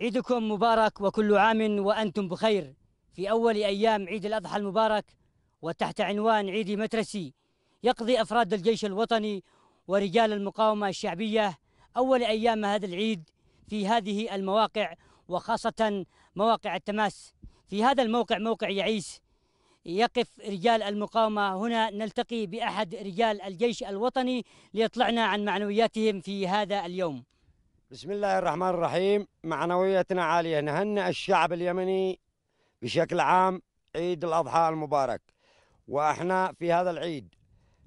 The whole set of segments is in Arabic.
عيدكم مبارك وكل عام وأنتم بخير في أول أيام عيد الأضحى المبارك وتحت عنوان عيد مترسي يقضي أفراد الجيش الوطني ورجال المقاومة الشعبية أول أيام هذا العيد في هذه المواقع وخاصة مواقع التماس في هذا الموقع موقع يعيس يقف رجال المقاومة هنا نلتقي بأحد رجال الجيش الوطني ليطلعنا عن معنوياتهم في هذا اليوم بسم الله الرحمن الرحيم معنويتنا عالية نهنئ الشعب اليمني بشكل عام عيد الأضحى المبارك وإحنا في هذا العيد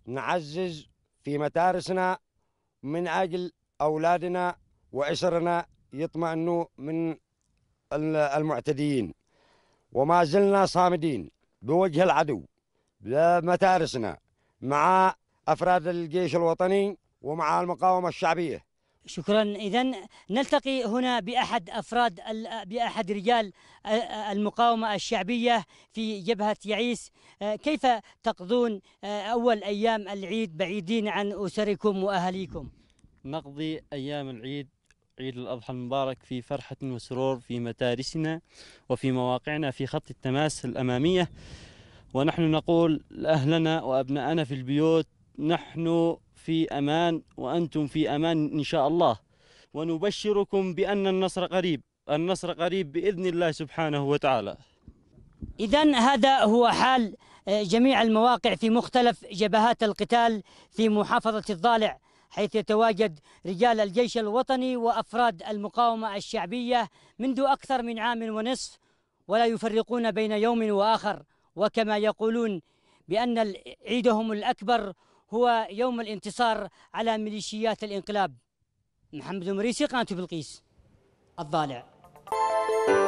نعزز في مدارسنا من أجل أولادنا وأسرنا يطمئنوا من المعتديين وما زلنا صامدين بوجه العدو بمتارسنا مع أفراد الجيش الوطني ومع المقاومة الشعبية شكرا اذا نلتقي هنا باحد افراد باحد رجال المقاومه الشعبيه في جبهه يعيس آه، كيف تقضون آه، اول ايام العيد بعيدين عن اسركم واهاليكم نقضي ايام العيد عيد الأضحى المبارك في فرحة وسرور في مدارسنا وفي مواقعنا في خط التماس الأمامية ونحن نقول لأهلنا وأبنائنا في البيوت نحن في أمان وأنتم في أمان إن شاء الله ونبشركم بأن النصر قريب النصر قريب بإذن الله سبحانه وتعالى إذا هذا هو حال آه، جميع المواقع في مختلف جبهات القتال في محافظة الضالع حيث يتواجد رجال الجيش الوطني وأفراد المقاومة الشعبية منذ أكثر من عام ونصف ولا يفرقون بين يوم وآخر وكما يقولون بأن عيدهم الأكبر هو يوم الانتصار على ميليشيات الانقلاب محمد مريسي قناة بلقيس الضالع